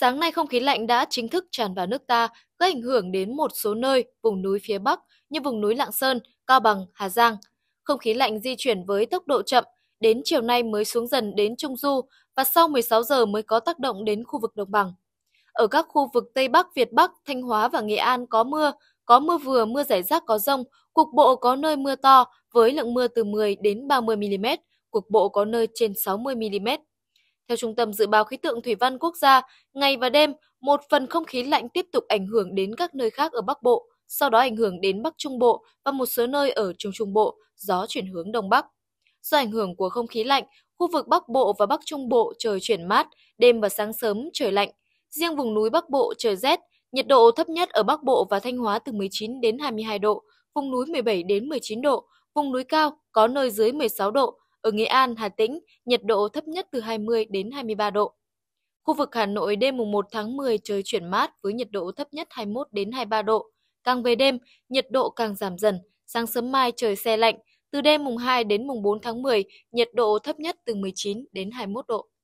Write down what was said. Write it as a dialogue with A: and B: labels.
A: Sáng nay không khí lạnh đã chính thức tràn vào nước ta, gây ảnh hưởng đến một số nơi vùng núi phía Bắc như vùng núi Lạng Sơn, Cao Bằng, Hà Giang. Không khí lạnh di chuyển với tốc độ chậm, đến chiều nay mới xuống dần đến Trung Du và sau 16 giờ mới có tác động đến khu vực đồng bằng. Ở các khu vực Tây Bắc, Việt Bắc, Thanh Hóa và Nghệ An có mưa, có mưa vừa, mưa rải rác có rông, cục bộ có nơi mưa to với lượng mưa từ 10 đến 30 mm, cục bộ có nơi trên 60 mm. Theo Trung tâm Dự báo Khí tượng Thủy văn Quốc gia, ngày và đêm, một phần không khí lạnh tiếp tục ảnh hưởng đến các nơi khác ở Bắc Bộ, sau đó ảnh hưởng đến Bắc Trung Bộ và một số nơi ở Trung Trung Bộ, gió chuyển hướng Đông Bắc. Do ảnh hưởng của không khí lạnh, khu vực Bắc Bộ và Bắc Trung Bộ trời chuyển mát, đêm và sáng sớm trời lạnh. Riêng vùng núi Bắc Bộ trời rét, nhiệt độ thấp nhất ở Bắc Bộ và Thanh Hóa từ 19 đến 22 độ, vùng núi 17 đến 19 độ, vùng núi cao có nơi dưới 16 độ, ở Nghệ An, Hà Tĩnh, nhiệt độ thấp nhất từ 20 đến 23 độ. Khu vực Hà Nội đêm mùng 1 tháng 10 trời chuyển mát với nhiệt độ thấp nhất 21 đến 23 độ. Càng về đêm, nhiệt độ càng giảm dần, sáng sớm mai trời xe lạnh, từ đêm mùng 2 đến mùng 4 tháng 10, nhiệt độ thấp nhất từ 19 đến 21 độ.